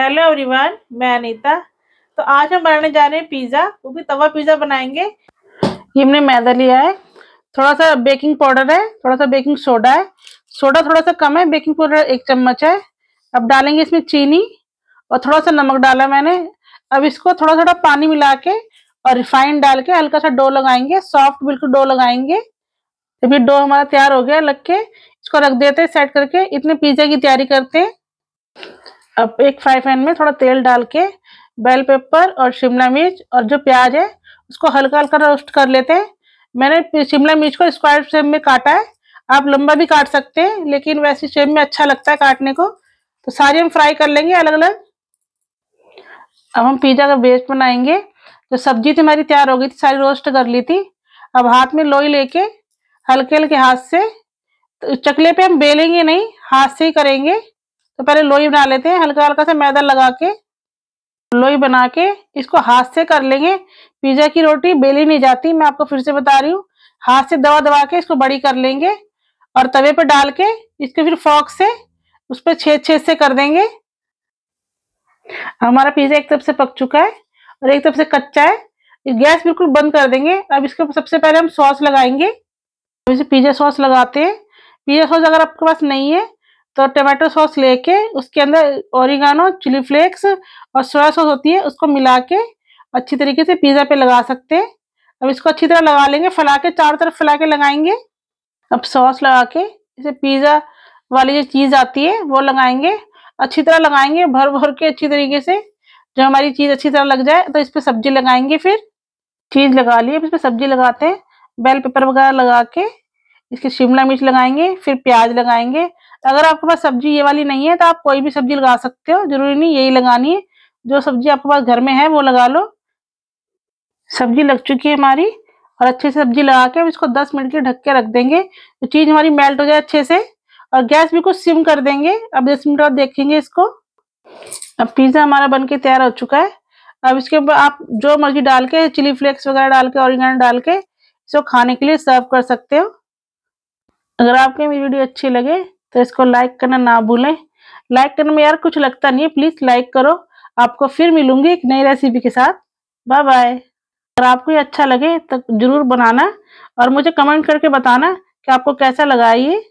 hello everyone मैं अनीता तो आज हम बनाने जा रहे हैं पिज़्ज़ा वो भी तवा पिज़्ज़ा बनाएंगे ये हमने मैदा लिया है थोड़ा सा बेकिंग पाउडर है थोड़ा सा बेकिंग सोडा है सोडा थोड़ा सा कम है बेकिंग पाउडर एक चम्मच है अब डालेंगे इसमें चीनी और थोड़ा सा नमक डाला मैंने अब इसको थोड़ा थोड़ा पानी मिला के और रिफाइंड डाल के हल्का सा डो लगाएंगे सॉफ्ट बिल्कुल डो लगाएंगे अभी डो हमारा तैयार हो गया लग के इसको रख देते हैं सेट करके इतने पिज्ज़ा की तैयारी करते हैं अब एक फ्राई पैन में थोड़ा तेल डाल के बेल पेपर और शिमला मिर्च और जो प्याज है उसको हल्का हल्का रोस्ट कर लेते हैं मैंने शिमला मिर्च को स्क्वायर शेप में काटा है आप लंबा भी काट सकते हैं लेकिन वैसे शेप में अच्छा लगता है काटने को तो सारी हम फ्राई कर लेंगे अलग अलग अब हम पिज्ज़ा का बेस्ट बनाएंगे जो सब्जी थी हमारी तैयार हो गई थी सारी रोस्ट कर ली थी अब हाथ में लोई लेके हल्के हल्के हाथ से तो चकले पे हम बेलेंगे नहीं हाथ से ही करेंगे तो पहले लोई बना लेते हैं हल्का हल्का सा मैदा लगा के लोई बना के इसको हाथ से कर लेंगे पिज्जा की रोटी बेली नहीं जाती मैं आपको फिर से बता रही हूँ हाथ से दवा दबा के इसको बड़ी कर लेंगे और तवे पर डाल के इसके फिर फॉक से उस पर छेद छेद से कर देंगे हमारा पिज्जा एक तरफ से पक चुका है और एक तरफ से कच्चा है गैस बिल्कुल बंद कर देंगे अब इसके सबसे पहले हम सॉस लगाएंगे पिज्जा सॉस लगाते हैं पिज्जा सॉस अगर आपके पास नहीं है तो टमाटो सॉस लेके उसके अंदर ओरिगानो चिली फ्लेक्स और सोया सॉस होती है उसको मिला के अच्छी तरीके से पिज़्ज़ा पे लगा सकते हैं अब इसको अच्छी तरह लगा लेंगे फैला के चारों तरफ फैला के लगाएंगे अब सॉस लगा के जैसे पिज़्ज़ा वाली जो चीज़ आती है वो लगाएंगे अच्छी तरह लगाएंगे भर भर के अच्छी तरीके से जो हमारी चीज़ अच्छी तरह लग जाए तो इस पर सब्जी लगाएंगे फिर चीज़ लगा लिए इस पर सब्जी लगाते हैं बेल पेपर वगैरह लगा के इसकी शिमला मिर्च लगाएंगे फिर प्याज लगाएंगे अगर आपके पास सब्जी ये वाली नहीं है तो आप कोई भी सब्जी लगा सकते हो जरूरी नहीं यही लगानी है जो सब्जी आपके पास घर में है वो लगा लो सब्जी लग चुकी है हमारी और अच्छे से सब्जी लगा के हम इसको 10 मिनट के ढक के रख देंगे तो चीज़ हमारी मेल्ट हो जाए अच्छे से और गैस भी कुछ सिम कर देंगे अब दस मिनट और देखेंगे इसको अब पिज़्ज़ा हमारा बन के तैयार हो चुका है अब इसके ऊपर आप जो मर्जी डाल के चिली फ्लेक्स वगैरह डाल के और डाल के इसको खाने के लिए सर्व कर सकते हो अगर आपके मेरी वीडियो अच्छी लगे तो इसको लाइक करना ना भूलें लाइक करने में यार कुछ लगता नहीं है प्लीज़ लाइक करो आपको फिर मिलूंगी एक नई रेसिपी के साथ बाय बाय अगर आपको ये अच्छा लगे तो ज़रूर बनाना और मुझे कमेंट करके बताना कि आपको कैसा लगा ये